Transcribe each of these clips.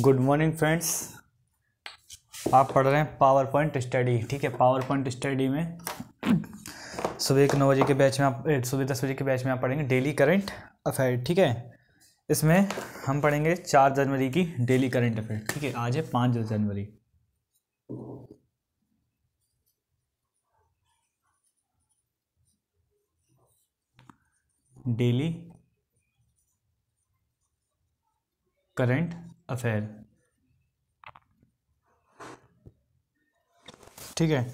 good morning friends आप पढ़ रहे हैं पावर पॉइंट स्टडी ठीक है पावर पॉइंट स्टडी में सुबह के नौ बजे के बैच में आप सुबह दस बजे के बैच में आप पढ़ेंगे डेली करंट अफेयर ठीक है इसमें हम पढ़ेंगे चार जनवरी की डेली करंट अफेयर ठीक है आज है पाँच जनवरी डेली करंट अफेयर ठीक है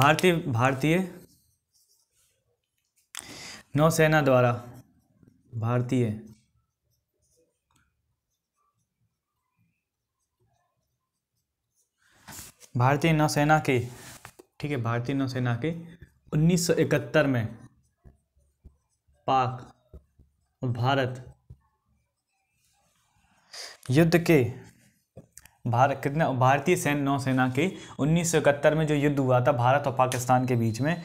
भारतीय भारतीय नौसेना द्वारा भारतीय भारतीय नौसेना के ठीक है भारतीय नौसेना के 1971 में पाक भारत युद्ध के भारत कितने भारतीय सैन्य नौसेना के इकहत्तर में जो युद्ध हुआ था भारत और पाकिस्तान के बीच में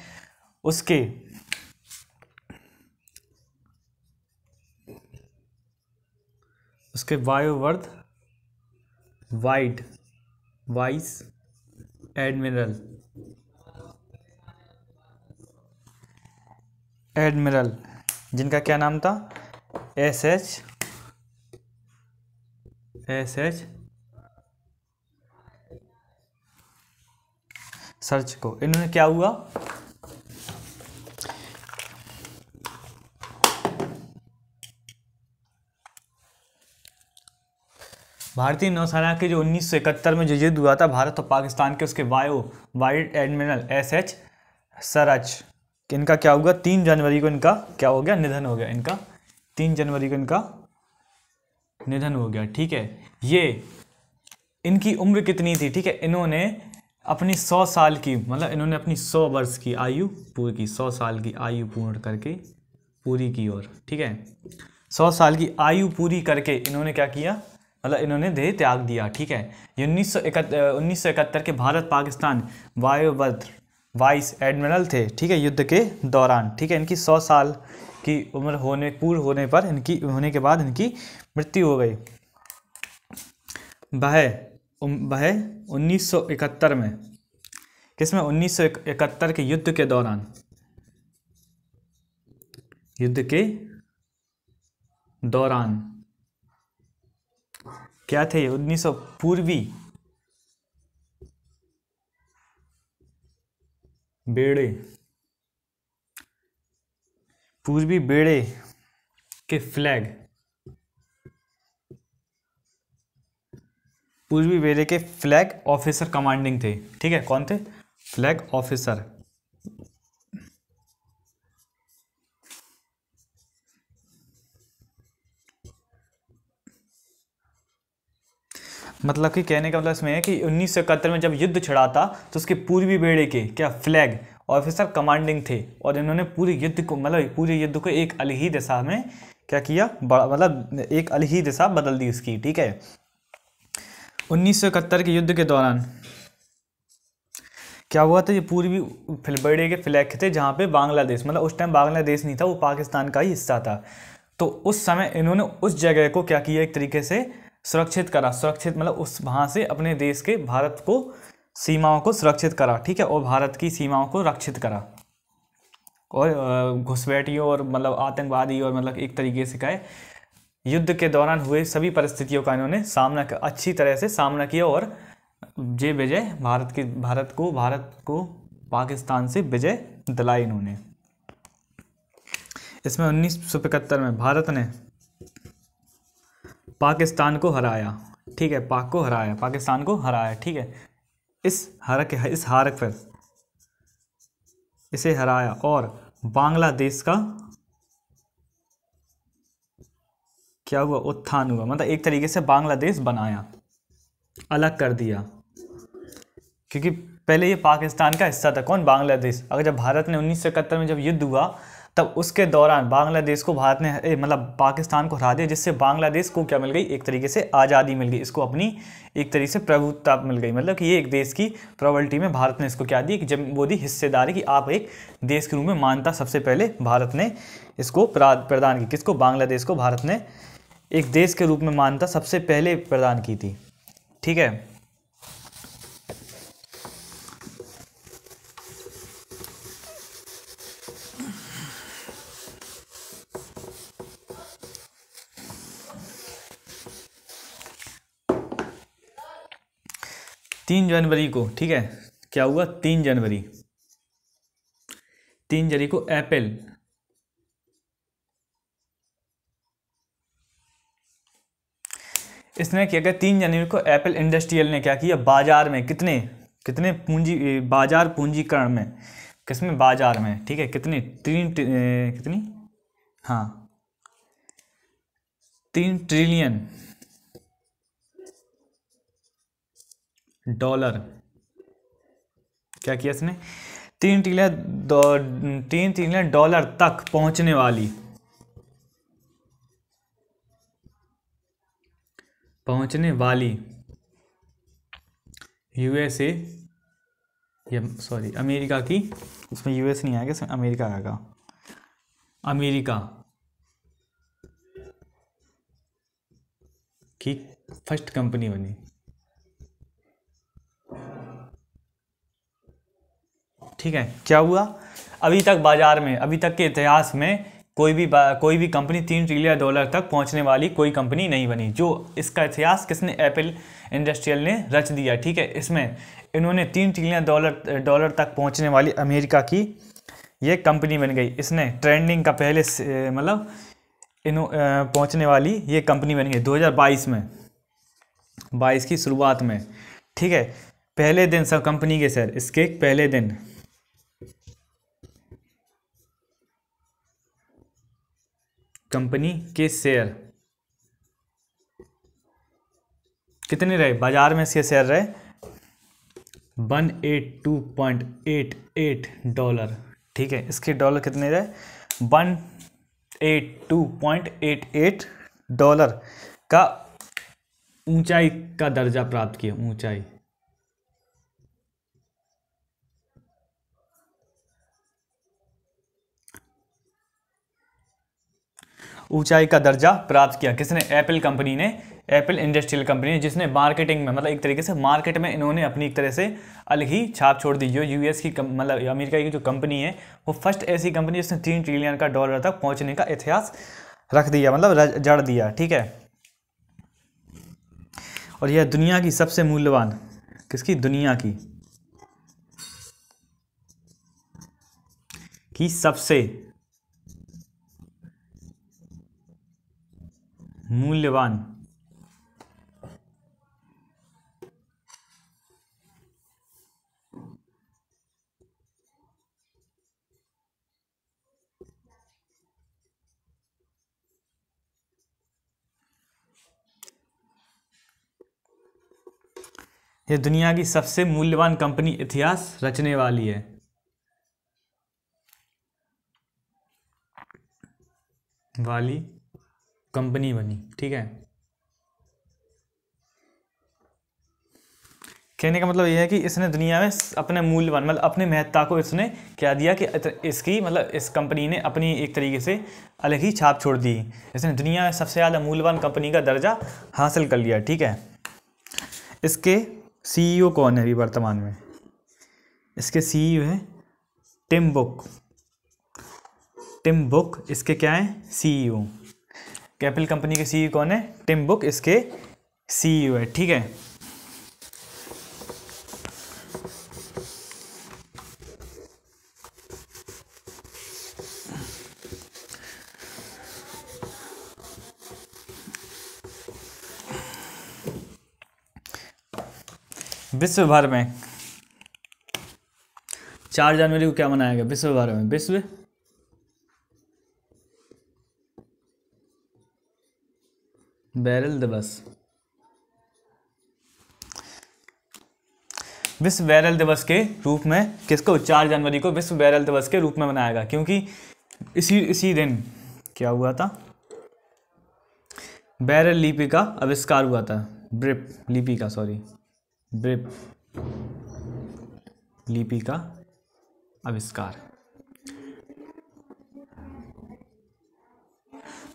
उसके उसके वायुवर्ध वाइड वाइस एडमिरल एडमिरल जिनका क्या नाम था एस एच एस एच सर्च को इन्होंने क्या हुआ भारतीय नौसेना के जो 1971 में जो युद्ध हुआ था भारत और पाकिस्तान के उसके वायु वाइट एडमिरल एस एच सरच इनका क्या हुआ तीन जनवरी को इनका क्या हो गया निधन हो गया इनका तीन जनवरी को इनका निधन हो गया ठीक है ये इनकी उम्र कितनी थी ठीक है इन्होंने अपनी सौ साल की मतलब इन्होंने अपनी सौ वर्ष की आयु पूरी की सौ साल की आयु पूर्ण करके पूरी की ओर ठीक है सौ साल की आयु पूरी करके इन्होंने क्या किया मतलब इन्होंने देह त्याग दिया ठीक है ये उन्नीस सौ के भारत पाकिस्तान वायुवध वाइस एडमिरल थे ठीक है युद्ध के दौरान ठीक है इनकी सौ साल की उम्र होने पूर्ण होने पर इनकी होने के बाद इनकी मृत्यु हो गई वह वह उन्नीस में किसमें 1971 के युद्ध के दौरान युद्ध के दौरान क्या थे उन्नीस पूर्वी बेड़े पूर्वी बेड़े के फ्लैग पूर्वी बेड़े के फ्लैग ऑफिसर कमांडिंग थे ठीक है कौन थे फ्लैग ऑफिसर मतलब कि कहने का मतलब इसमें है कि उन्नीस में जब युद्ध छिड़ा था तो उसके पूर्वी बेड़े के क्या फ्लैग ऑफिसर कमांडिंग थे और इन्होंने पूरे युद्ध को मतलब पूरे युद्ध को एक अलग ही दिशा में क्या किया मतलब एक अलग ही दिशा बदल दी उसकी ठीक है उन्नीस के युद्ध के दौरान क्या हुआ था ये पूर्वी फिलबर्डे के फ्लैग थे जहाँ पे बांग्लादेश मतलब उस टाइम बांग्लादेश नहीं था वो पाकिस्तान का ही हिस्सा था तो उस समय इन्होंने उस जगह को क्या किया एक तरीके से सुरक्षित करा सुरक्षित मतलब उस वहाँ से अपने देश के भारत को सीमाओं को सुरक्षित करा ठीक है और भारत की सीमाओं को रक्षित करा और घुसपैठियों और मतलब आतंकवादी और मतलब एक तरीके से कहे युद्ध के दौरान हुए सभी परिस्थितियों का इन्होंने सामना अच्छी तरह से सामना किया और जे विजय भारत के भारत को भारत को पाकिस्तान से विजय दिलाई इन्होंने इसमें उन्नीस में भारत ने पाकिस्तान को हराया ठीक है पाक को हराया पाकिस्तान को हराया ठीक है इस हरक इस हारक पर इसे हराया और बांग्लादेश का क्या हुआ उत्थान हुआ मतलब एक तरीके से बांग्लादेश बनाया अलग कर दिया क्योंकि पहले ये पाकिस्तान का हिस्सा था कौन बांग्लादेश अगर जब भारत ने उन्नीस में जब युद्ध हुआ तब उसके दौरान बांग्लादेश को भारत ने मतलब पाकिस्तान को हरा दिया जिससे बांग्लादेश को क्या मिल गई एक तरीके से आज़ादी मिल गई इसको अपनी एक तरीके से प्रभुता मिल गई मतलब कि ये एक देश की प्रॉबल्टी में भारत ने इसको क्या दी कि जब वो दी हिस्सेदारी कि आप एक देश के रूप में मानता सबसे पहले भारत ने इसको प्रदान की किसको बांग्लादेश को भारत ने एक देश के रूप में मानता सबसे पहले प्रदान की थी ठीक है तीन जनवरी को ठीक है क्या हुआ तीन जनवरी तीन जनवरी को एप्पल इसने क्या किया तीन जनवरी को एप्पल इंडस्ट्रियल ने क्या किया बाजार में कितने कितने पूंजी बाजार पूंजीकरण में किसमें बाजार में ठीक है कितने तीन कितनी हाँ तीन ट्रिलियन डॉलर क्या किया इसने तीन टीला तीन टीला डॉलर तक पहुंचने वाली पहुंचने वाली यूएसए या सॉरी अमेरिका की इसमें यूएस नहीं आएगा इसमें अमेरिका आएगा अमेरिका की फर्स्ट कंपनी बनी ठीक है क्या हुआ अभी तक बाज़ार में अभी तक के इतिहास में कोई भी कोई भी कंपनी तीन ट्रिलियन डॉलर तक पहुंचने वाली कोई कंपनी नहीं बनी जो इसका इतिहास किसने एप्पल इंडस्ट्रियल ने रच दिया ठीक है इसमें इन्होंने तीन ट्रिलियन डॉलर डॉलर तक पहुंचने वाली अमेरिका की ये कंपनी बन गई इसने ट्रेंडिंग का पहले मतलब इन पहुँचने वाली ये कंपनी बन गई दो में बाईस की शुरुआत में ठीक है पहले दिन सब कंपनी के सर इसके पहले दिन कंपनी के शेयर कितने रहे बाजार में इसके शेयर रहे one eight two point eight eight dollar ठीक है इसके डॉलर कितने रहे one eight two point eight eight dollar का ऊंचाई का दर्जा प्राप्त किया ऊंचाई ऊंचाई का दर्जा प्राप्त किया किसने एप्पल कंपनी ने एप्पल इंडस्ट्रियल कंपनी ने जिसने मार्केटिंग में मतलब एक तरीके से मार्केट में इन्होंने अपनी एक तरह से अलग ही छाप छोड़ दी जो यूएस की मतलब अमेरिका की जो कंपनी है वो फर्स्ट ऐसी कंपनी जिसने तीन ट्रिलियन का डॉलर तक पहुँचने का इतिहास रख दिया मतलब जड़ दिया ठीक है और यह दुनिया की सबसे मूल्यवान किसकी दुनिया की की सबसे मूल्यवान यह दुनिया की सबसे मूल्यवान कंपनी इतिहास रचने वाली है वाली कंपनी बनी ठीक है कहने का मतलब यह है कि इसने दुनिया में अपने मूल्यवान मतलब अपने महत्ता को इसने क्या दिया कि इसकी मतलब इस कंपनी ने अपनी एक तरीके से अलग ही छाप छोड़ दी इसने दुनिया में सबसे ज़्यादा मूल्यवान कंपनी का दर्जा हासिल कर लिया ठीक है इसके सीईओ e कौन है अभी वर्तमान में इसके सीईओ है टिम बुक टिम बुक इसके क्या है सीईओ कैपिल कंपनी के सीईओ e कौन है टिम बुक इसके सीईओ e है ठीक है विश्व भर में चार जनवरी को क्या मनाया गया विश्व भर में विश्व बैरल दिवस विश्व बैरल दिवस के रूप में किसको चार जनवरी को विश्व बैरल दिवस के रूप में मनाया गया क्योंकि इसी इसी दिन क्या हुआ था बैरल लिपि का आविष्कार हुआ था ब्रिप लिपि का सॉरी ब्रिप लिपि का आविष्कार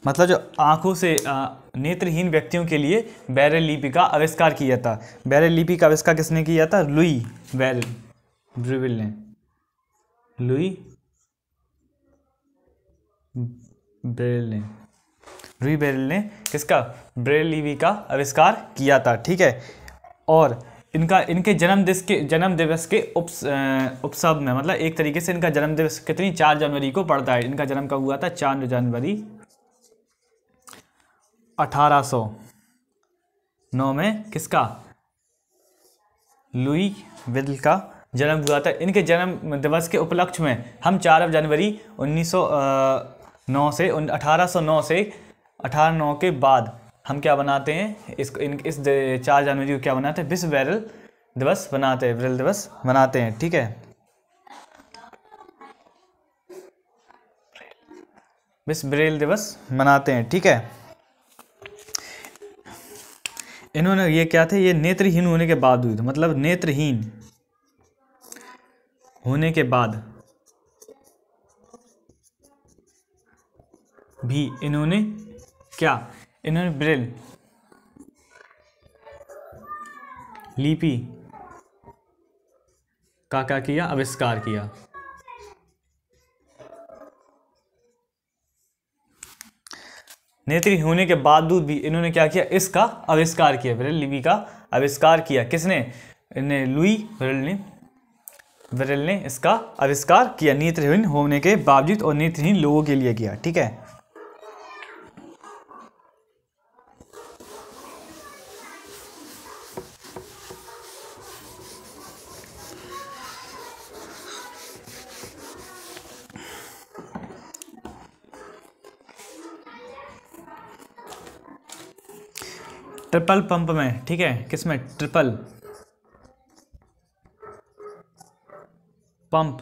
मतलब जो आँखों से नेत्रहीन व्यक्तियों के लिए बैरल लिपि का आविष्कार किया था बैरल लिपि का आविष्कार किसने किया था लुई बैरल ब्रिविल ने लुई ब्रेल ने लुई ब्रेल ने किसका ब्रेल लिपि का आविष्कार किया था ठीक है और इनका इनके जन्मदिवस के जन्म दिवस के उप उपसव में मतलब एक तरीके से इनका जन्म दिवस कितनी चार जनवरी को पड़ता है इनका जन्म कब हुआ था चार जनवरी 1809 में किसका लुई विदल का जन्म हुआ था इनके जन्म दिवस के उपलक्ष्य में हम 4 जनवरी 1909 से 1809 से नौ के बाद हम क्या बनाते हैं इसको इन इस चार जनवरी को क्या बनाते हैं विश्व वैरल दिवस बनाते हैं वैरल दिवस मनाते हैं ठीक है विश्व ब्रेल दिवस मनाते हैं ठीक है इन्होंने ये क्या थे ये नेत्रहीन होने के बाद हुई थी मतलब नेत्रहीन होने के बाद भी इन्होंने क्या इन्होंने ब्रेल लिपि का क्या किया आविष्कार किया नेत्री होने के बावजूद भी इन्होंने क्या किया इसका आविष्कार किया विरल लिपि का आविष्कार किया किसने इन्हें लुई विरल ने विरल ने इसका आविष्कार किया नेत्रहीन होने के बावजूद और नेत्रहीन लोगों के लिए किया ठीक है ट्रिपल पंप में ठीक है किस में ट्रिपल पंप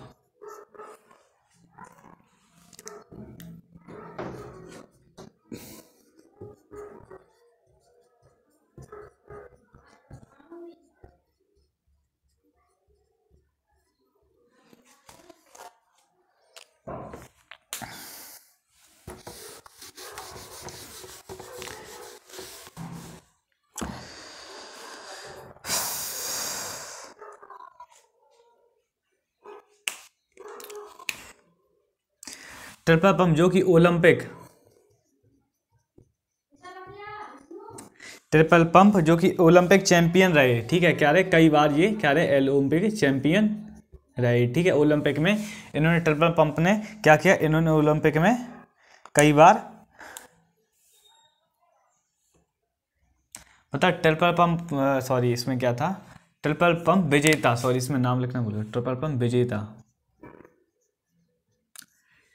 ट्रिपम जो कि ओलंपिक ट्रिपल पंप जो कि ओलंपिक चैंपियन रहे ठीक है क्या रहे कई बार ये क्या रहे ओलंपिक चैंपियन रहे ठीक है ओलंपिक में इन्होंने ट्रिपल पंप ने क्या किया इन्होंने ओलंपिक में कई बार पता ट्रिपल पंप सॉरी इसमें क्या था ट्रिपल पंप विजेता सॉरी इसमें नाम लिखना भूल ट्रिपल पंप विजेता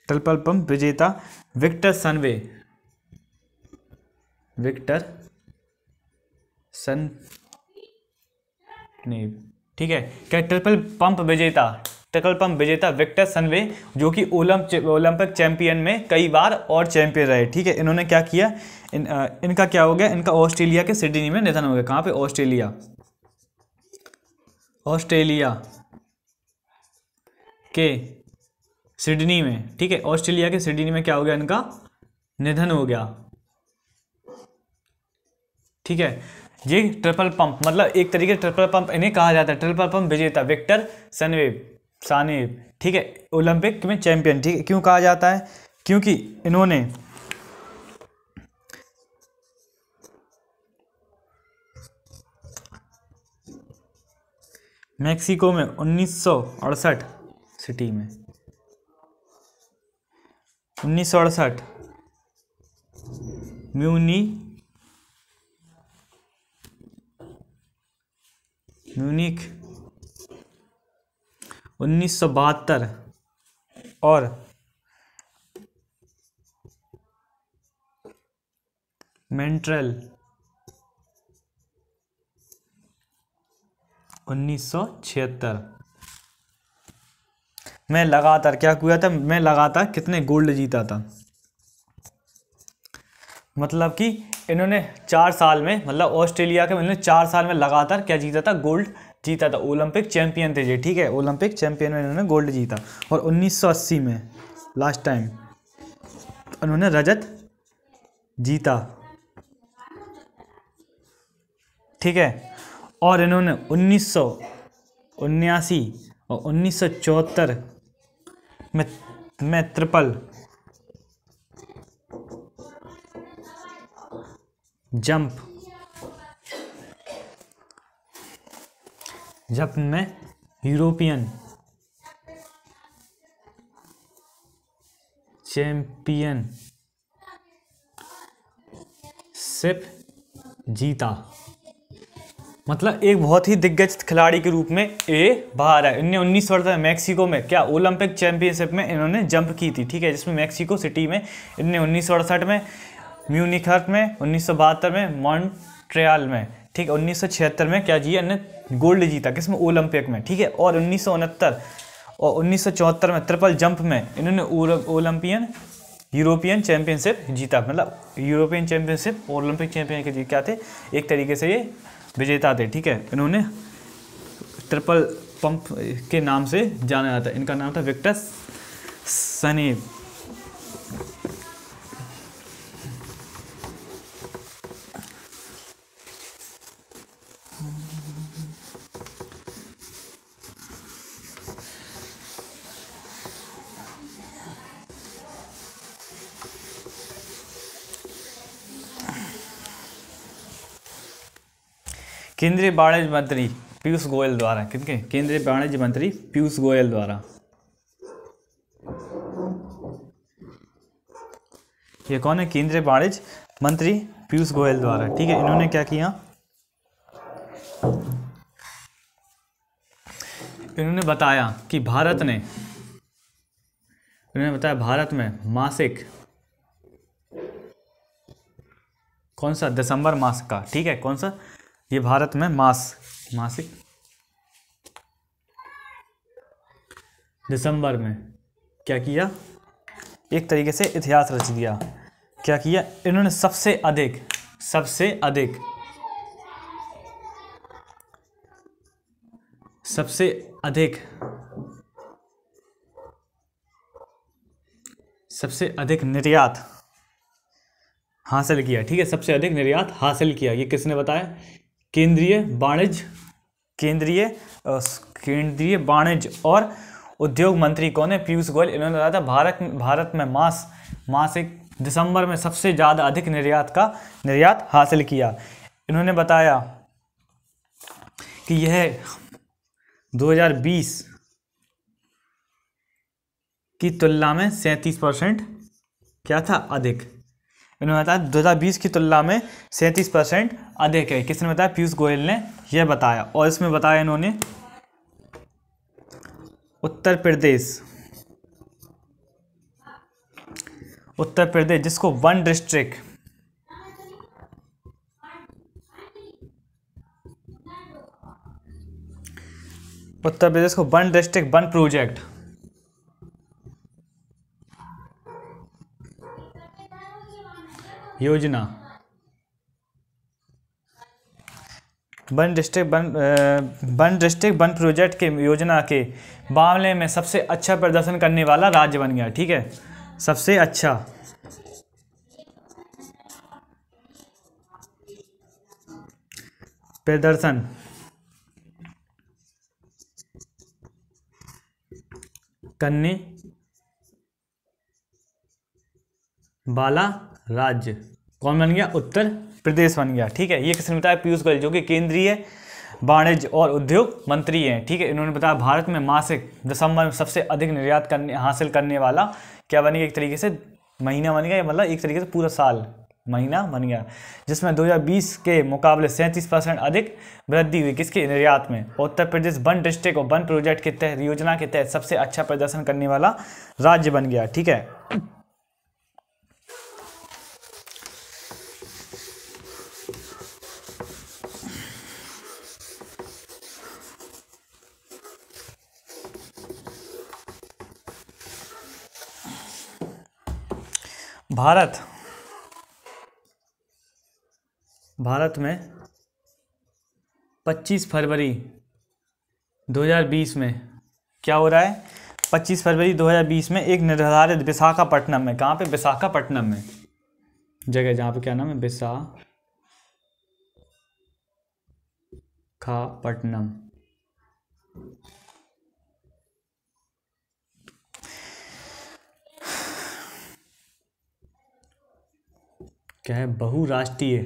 ट्रिपल पंप विजेता विक्टर सनवे विक्टर सन नहीं ठीक है क्या ट्रिपल पंप विजेता ट्रिपल पंप विजेता विक्टर सनवे जो कि ओलंप ओलंपिक चैंपियन में कई बार और चैंपियन रहे ठीक है इन्होंने क्या किया इन, आ, इनका क्या हो गया इनका ऑस्ट्रेलिया के सिडनी में निधन हो गया कहाँ पे ऑस्ट्रेलिया ऑस्ट्रेलिया के सिडनी में ठीक है ऑस्ट्रेलिया के सिडनी में क्या हो गया इनका निधन हो गया ठीक है ये ट्रिपल पंप मतलब एक तरीके ट्रिपल पंप इन्हें कहा जाता है ट्रिपल पंप विजेता विक्टर सनवेब सानेव ठीक है ओलंपिक में चैंपियन ठीक है क्यों कहा जाता है क्योंकि इन्होंने मैक्सिको में उन्नीस सिटी में उन्नीस सौ अड़सठ म्यूनी म्यूनिक उन्नीस सौ बहत्तर और मेंट्रल उन्नीस सौ छिहत्तर मैं लगातार क्या हुआ था मैं लगातार कितने गोल्ड जीता था मतलब कि इन्होंने चार साल में मतलब ऑस्ट्रेलिया के इन्होंने चार साल में लगातार क्या जीता था गोल्ड जीता था ओलंपिक चैंपियन थे ये ठीक है ओलंपिक चैंपियन में इन्होंने गोल्ड जीता और 1980 में लास्ट टाइम उन्होंने रजत जीता ठीक है और इन्होंने उन्नीस और उन्नीस मैं त्रिपल जंप जब मैं यूरोपियन चैम्पियन सिप जीता मतलब एक बहुत ही दिग्गज खिलाड़ी के रूप में ए बाहर है इन्हें उन्नीस वर्ष में मैक्सिको में क्या ओलंपिक चैंपियनशिप में इन्होंने जंप की थी ठीक है जिसमें मैक्सिको सिटी में इन्हें उन्नीस में म्यूनिक में उन्नीस में मॉन्ट्रियाल में ठीक है छिहत्तर में क्या जी इन्हें गोल्ड जीता किसमें ओलंपिक में ठीक है और उन्नीस और उन्नीस में ट्रिपल जंप में इन्होंने ओलंपियन यूरोपियन चैंपियनशिप जीता मतलब यूरोपियन चैंपियनशिप ओलंपिक चैंपियन के क्या थे एक तरीके से ये विजेता थे ठीक है इन्होंने ट्रिपल पंप के नाम से जाना जाता है इनका नाम था विक्टर सनेब केंद्रीय वाणिज्य मंत्री पीयूष गोयल द्वारा किनके केंद्रीय वाणिज्य मंत्री पीयूष गोयल द्वारा ये कौन है केंद्रीय वाणिज्य मंत्री पीयूष गोयल द्वारा ठीक है इन्होंने क्या किया इन्होंने बताया कि भारत ने इन्होंने बताया भारत में मासिक कौन सा दिसंबर मास का ठीक है कौन सा ये भारत में मास मासिक दिसंबर में क्या किया एक तरीके से इतिहास रच दिया क्या किया इन्होंने सबसे अधिक सबसे अधिक सबसे अधिक सबसे अधिक निर्यात हासिल किया ठीक है सबसे अधिक निर्यात हासिल किया ये किसने बताया केंद्रीय वाणिज्य केंद्रीय केंद्रीय वाणिज्य और उद्योग मंत्री कौन है पीयूष गोयल इन्होंने बताया था भारत भारत में मास मासिक दिसंबर में सबसे ज़्यादा अधिक निर्यात का निर्यात हासिल किया इन्होंने बताया कि यह 2020 की तुलना में सैंतीस परसेंट क्या था अधिक इन्होंने बताया दो हज़ार बीस की तुलना में सैंतीस परसेंट अधिक है किसने बताया पीयूष गोयल ने यह बताया और इसमें बताया इन्होंने उत्तर प्रदेश उत्तर प्रदेश जिसको वन डिस्ट्रिक्ट उत्तर प्रदेश को वन डिस्ट्रिक्ट वन प्रोजेक्ट योजना one district one one district one project के योजना के मामले में सबसे अच्छा प्रदर्शन करने वाला राज्य बन गया ठीक है सबसे अच्छा प्रदर्शन करने वाला राज्य कौन बन गया उत्तर प्रदेश बन गया ठीक है ये किसने बताया पीयूष गोयल जो कि केंद्रीय वाणिज्य और उद्योग मंत्री हैं ठीक है इन्होंने बताया भारत में मासिक दिसंबर में सबसे अधिक निर्यात करने हासिल करने वाला क्या गया एक तरीके से महीना बन गया मतलब एक तरीके से पूरा साल महीना बन गया जिसमें 2020 के मुकाबले सैंतीस परसेंट अधिक वृद्धि हुई किसके निर्यात में उत्तर प्रदेश वन डिस्ट्रिक्ट और वन प्रोजेक्ट के तहत योजना के तहत सबसे अच्छा प्रदर्शन करने वाला राज्य बन गया ठीक है भारत भारत में 25 फरवरी 2020 में क्या हो रहा है 25 फरवरी 2020 में एक निर्धारित विशाखापट्टनम में कहाँ पे विशाखापट्टनम में जगह जहाँ पे क्या नाम है खापट्टनम क्या है बहुराष्ट्रीय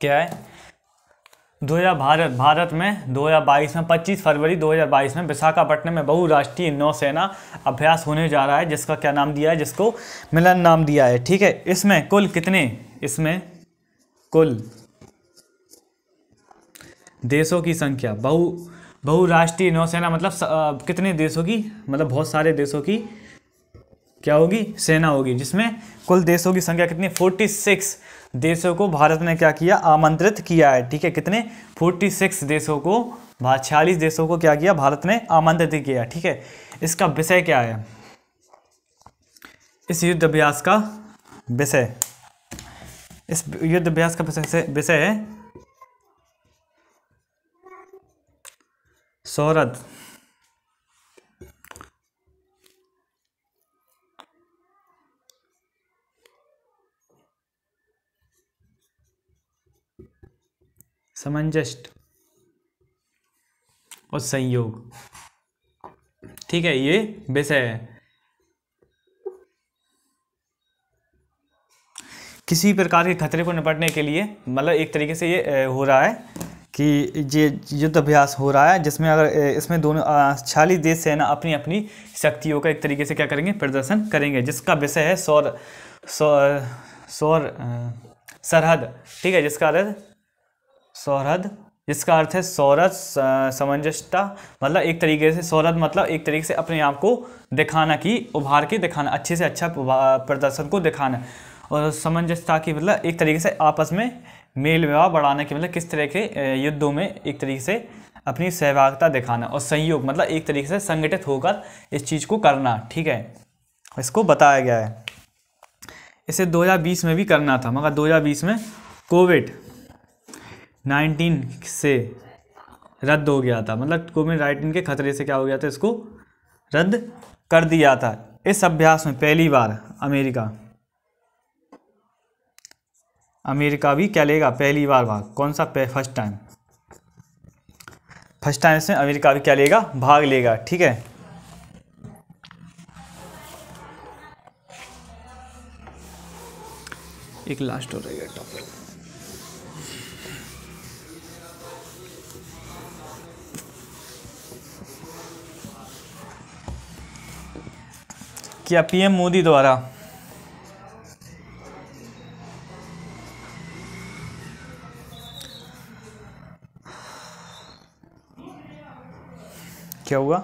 क्या है 2000 भारत भारत में 2022 में 25 फरवरी 2022 में विशाखापट्टनम में बहुराष्ट्रीय नौसेना अभ्यास होने जा रहा है जिसका क्या नाम दिया है जिसको मिलन नाम दिया है ठीक है इसमें कुल कितने इसमें कुल देशों की संख्या बहु बहुराष्ट्रीय नौसेना मतलब आ, कितने देशों की मतलब बहुत सारे देशों की क्या होगी सेना होगी जिसमें कुल देशों की संख्या कितनी फोर्टी सिक्स देशों को भारत ने क्या किया आमंत्रित किया है ठीक है कितने 46 देशों को छियालीस देशों को क्या किया भारत ने आमंत्रित किया ठीक है इसका विषय क्या है इस युद्ध अभ्यास का विषय इस युद्ध अभ्यास का विषय है शौरत समंजस्ट और संयोग ठीक है ये विषय है किसी प्रकार के खतरे को निपटने के लिए मतलब एक तरीके से ये हो रहा है कि ये युद्ध अभ्यास हो रहा है जिसमें अगर इसमें दोनों छियालीस देश सेना अपनी अपनी शक्तियों का एक तरीके से क्या करेंगे प्रदर्शन करेंगे जिसका विषय है सौर सौर सौर सरहद ठीक है जिसका अर्थ सौहृद जिसका अर्थ है सौरज समंजसता मतलब एक तरीके से सौरद मतलब एक तरीके से अपने आप को दिखाना कि उभार के दिखाना अच्छे से अच्छा प्रदर्शन को दिखाना और समंजसता की मतलब एक तरीके से आपस में मेल विवाह बढ़ाने के मतलब किस तरह के युद्धों में एक तरीके से अपनी सहभागिता दिखाना और संयोग मतलब एक तरीके से संगठित होकर इस चीज़ को करना ठीक है इसको बताया गया है इसे 2020 में भी करना था मगर 2020 में कोविड नाइनटीन से रद्द हो गया था मतलब कोविड नाइन्टीन के खतरे से क्या हो गया था इसको रद्द कर दिया था इस अभ्यास में पहली बार अमेरिका अमेरिका भी क्या लेगा पहली बार भाग कौन सा फर्स्ट टाइम फर्स्ट टाइम इसमें अमेरिका भी क्या लेगा भाग लेगा ठीक है एक लास्ट हो रहेगा टॉपिक किया पीएम मोदी द्वारा क्या हुआ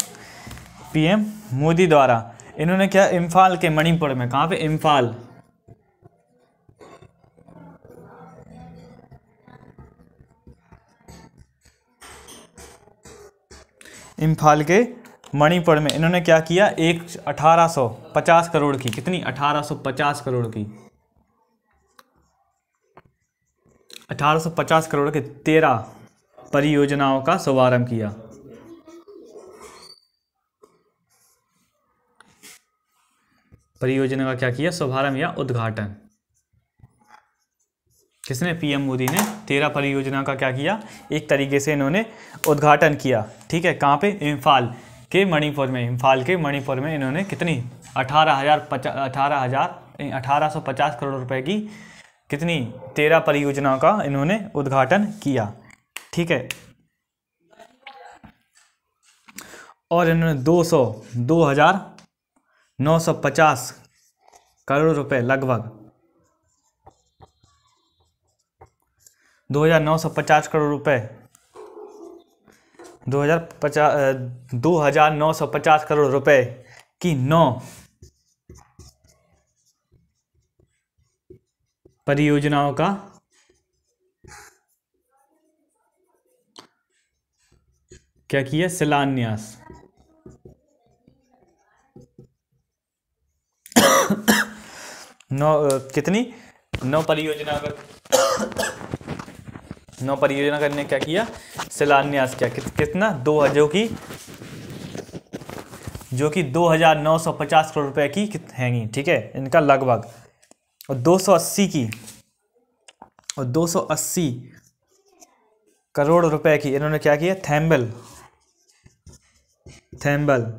पीएम मोदी द्वारा इन्होंने क्या इम्फाल के मणिपुर में कहां पे इम्फाल इम्फाल के मणिपुर में इन्होंने क्या किया एक अठारह पचास करोड़ की कितनी अठारह पचास करोड़ की अठारह पचास करोड़ के तेरह परियोजनाओं का शुभारंभ किया परियोजना का क्या किया शुभारंभ या उद्घाटन किसने पीएम मोदी ने तेरह परियोजना का क्या किया एक तरीके से इन्होंने उद्घाटन किया ठीक है कहां पे इम्फाल के मणिपुर में इम्फाल के मणिपुर में इन्होंने कितनी अठारह हज़ार पचास अठारह हज़ार अठारह सौ पचास करोड़ रुपए की कितनी तेरह परियोजनाओं का इन्होंने उद्घाटन किया ठीक है और इन्होंने दो सौ दो हज़ार नौ सौ पचास करोड़ रुपए लगभग 2950 करोड़ रुपए दो हजार पचास दो हजार नौ सौ पचास करोड़ रुपए की नौ परियोजनाओं का क्या किया शिलान्यास नौ कितनी नौ परियोजना का नौ परियोजना करने क्या किया शिलान्यास किया कि, कितना दो जो कि जो कि 2,950 करोड़ रुपए की हैंगी ठीक है इनका लगभग और 280 की और 280 करोड़ रुपए की इन्होंने क्या किया थैम्बल थैम्बल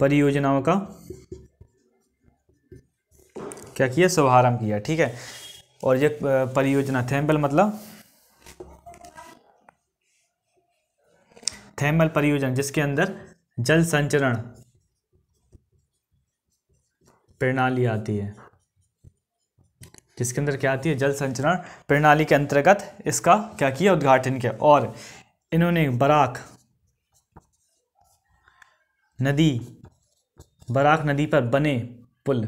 परियोजनाओं का क्या किया शुभारंभ किया ठीक है और ये परियोजना थैम्बल मतलब थैमल परियोजना जिसके अंदर जल संचरण प्रणाली आती है जिसके अंदर क्या आती है जल संचरण प्रणाली के अंतर्गत इसका क्या किया उद्घाटन किया और इन्होंने बराक नदी बराक नदी पर बने पुल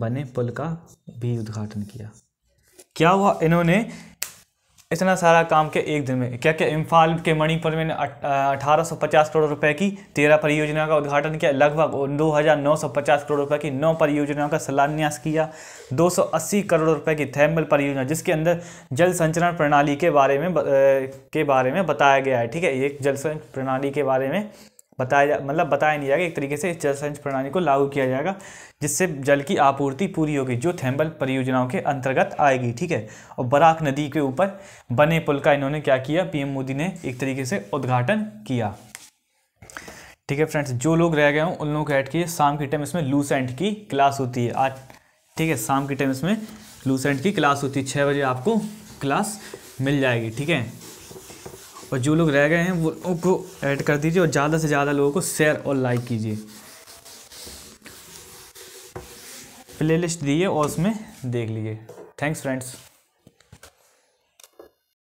बने पुल का भी उद्घाटन किया क्या हुआ इन्होंने इतना सारा काम के एक दिन में क्या क्या इम्फाल के मणिपुर में अठारह सौ पचास करोड़ रुपए की तेरह परियोजना का उद्घाटन किया लगभग दो हज़ार नौ सौ पचास करोड़ रुपए की नौ परियोजनाओं का शिलान्यास किया दो सौ अस्सी करोड़ रुपए की थैम्बल परियोजना जिसके अंदर जल संचरण प्रणाली के बारे में ब, ए, के बारे में बताया गया है ठीक है एक जल प्रणाली के बारे में बताया जा मतलब बताया नहीं जाएगा एक तरीके से इस जल संच प्रणाली को लागू किया जाएगा जिससे जल की आपूर्ति पूरी होगी जो थैम्बल परियोजनाओं के अंतर्गत आएगी ठीक है और बराक नदी के ऊपर बने पुल का इन्होंने क्या किया पीएम मोदी ने एक तरीके से उद्घाटन किया ठीक है फ्रेंड्स जो लोग रह गए हों उन लोगों को ऐड किए शाम के टाइम इसमें लूसेंट की क्लास होती है आज ठीक है शाम के टाइम इसमें लूसेंट की क्लास होती है छः बजे आपको क्लास मिल जाएगी ठीक है और जो लोग रह गए हैं वो लोगों को ऐड कर दीजिए और ज़्यादा से ज़्यादा लोगों को शेयर और लाइक कीजिए प्लेलिस्ट दिए और उसमें देख लीजिए थैंक्स फ्रेंड्स